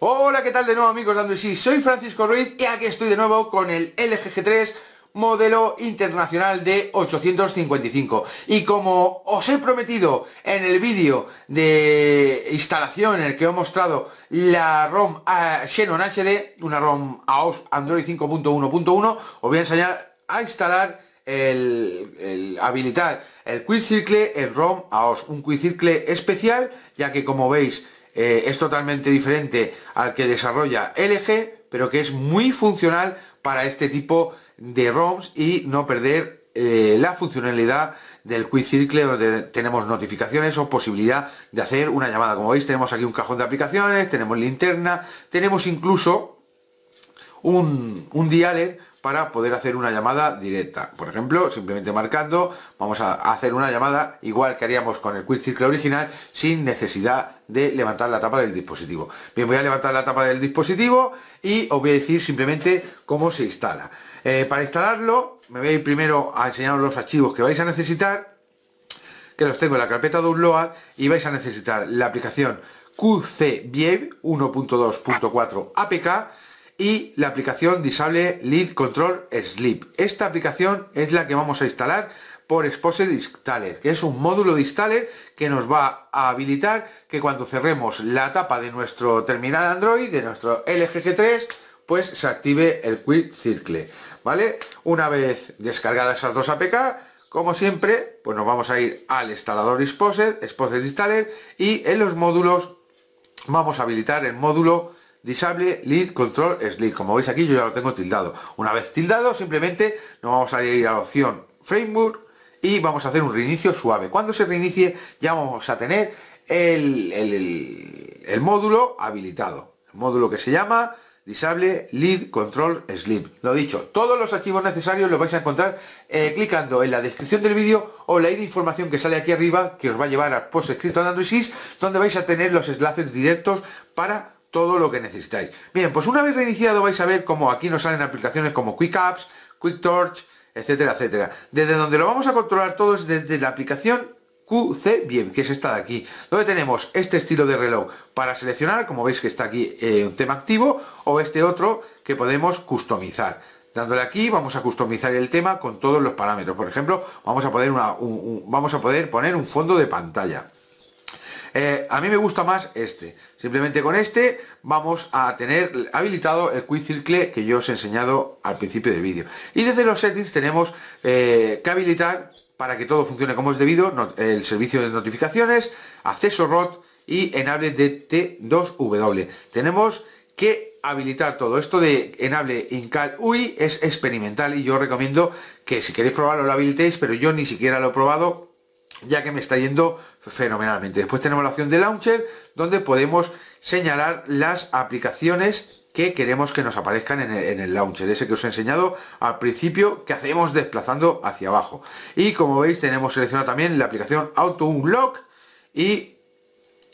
Hola, ¿qué tal de nuevo amigos de sí Soy Francisco Ruiz y aquí estoy de nuevo con el lgg 3 modelo internacional de 855 y como os he prometido en el vídeo de instalación en el que he mostrado la ROM eh, Xenon HD una ROM AOS Android 5.1.1 os voy a enseñar a instalar el, habilitar el Quick Circle el ROM AOS un Quick Circle especial ya que como veis eh, es totalmente diferente al que desarrolla LG, pero que es muy funcional para este tipo de ROMs y no perder eh, la funcionalidad del Quick Circle donde tenemos notificaciones o posibilidad de hacer una llamada. Como veis tenemos aquí un cajón de aplicaciones, tenemos linterna, tenemos incluso un, un dialer para poder hacer una llamada directa. Por ejemplo, simplemente marcando, vamos a hacer una llamada igual que haríamos con el Quick Circle original, sin necesidad de levantar la tapa del dispositivo. Bien, voy a levantar la tapa del dispositivo y os voy a decir simplemente cómo se instala. Eh, para instalarlo, me voy a ir primero a enseñaros los archivos que vais a necesitar, que los tengo en la carpeta de Download, y vais a necesitar la aplicación QC 1.2.4 APK, y la aplicación Disable Lead Control Sleep. Esta aplicación es la que vamos a instalar por Exposed Installer, que es un módulo de installer que nos va a habilitar que cuando cerremos la tapa de nuestro terminal Android, de nuestro LGG3, pues se active el Quick Circle, ¿vale? Una vez descargadas esas dos APK, como siempre, pues nos vamos a ir al instalador Exposed, Exposed Installer, y en los módulos vamos a habilitar el módulo disable lead control sleep como veis aquí yo ya lo tengo tildado una vez tildado simplemente nos vamos a ir a la opción framework y vamos a hacer un reinicio suave cuando se reinicie ya vamos a tener el, módulo habilitado el módulo que se llama disable lead control sleep lo dicho todos los archivos necesarios los vais a encontrar eh, clicando en la descripción del vídeo o la información que sale aquí arriba que os va a llevar a post escrito en Android 6 donde vais a tener los enlaces directos para todo lo que necesitáis. Bien, pues una vez reiniciado vais a ver como aquí nos salen aplicaciones como Quick Apps, Quick Torch, etcétera, etcétera. Desde donde lo vamos a controlar todo es desde la aplicación QC bien, que es esta de aquí, donde tenemos este estilo de reloj para seleccionar, como veis que está aquí eh, un tema activo, o este otro que podemos customizar. Dándole aquí vamos a customizar el tema con todos los parámetros. Por ejemplo, vamos a poder, una, vamos a poder poner un fondo de pantalla. Eh, a mí me gusta más este. Simplemente con este vamos a tener habilitado el quick circle que yo os he enseñado al principio del vídeo. Y desde los settings tenemos eh, que habilitar para que todo funcione como es debido, el servicio de notificaciones, acceso ROT y enable t 2 w Tenemos que habilitar todo esto de enable Incal UI, es experimental y yo recomiendo que si queréis probarlo lo habilitéis, pero yo ni siquiera lo he probado ya que me está yendo fenomenalmente. Después tenemos la opción de Launcher, donde podemos señalar las aplicaciones que queremos que nos aparezcan en el, launcher, ese que os he enseñado al principio, que hacemos desplazando hacia abajo. Y como veis tenemos seleccionado también la aplicación Auto Unlock y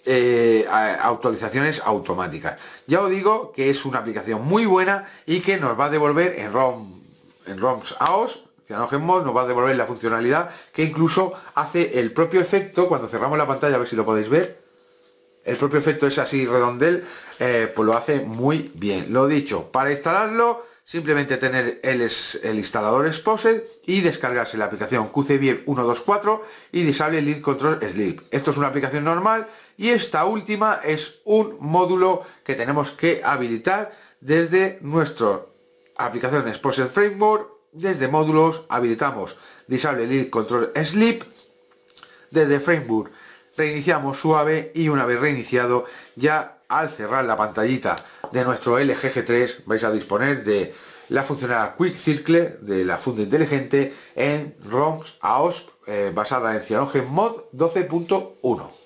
eh, actualizaciones automáticas. Ya os digo que es una aplicación muy buena y que nos va a devolver en ROM, en ROMs AOS no nos va a devolver la funcionalidad que incluso hace el propio efecto, cuando cerramos la pantalla, a ver si lo podéis ver, el propio efecto es así redondel, eh, pues lo hace muy bien. Lo dicho, para instalarlo, simplemente tener el, instalador Exposed y descargarse la aplicación qcv 124 y Disable Lead Control Sleep. Esto es una aplicación normal y esta última es un módulo que tenemos que habilitar desde nuestro aplicación Exposed Framework desde módulos habilitamos Disable Lead Control Sleep. Desde Framework reiniciamos suave y una vez reiniciado ya al cerrar la pantallita de nuestro LGG3 vais a disponer de la funcionalidad Quick Circle de la funda inteligente en ROMs AOSP eh, basada en CyanogenMod 12.1.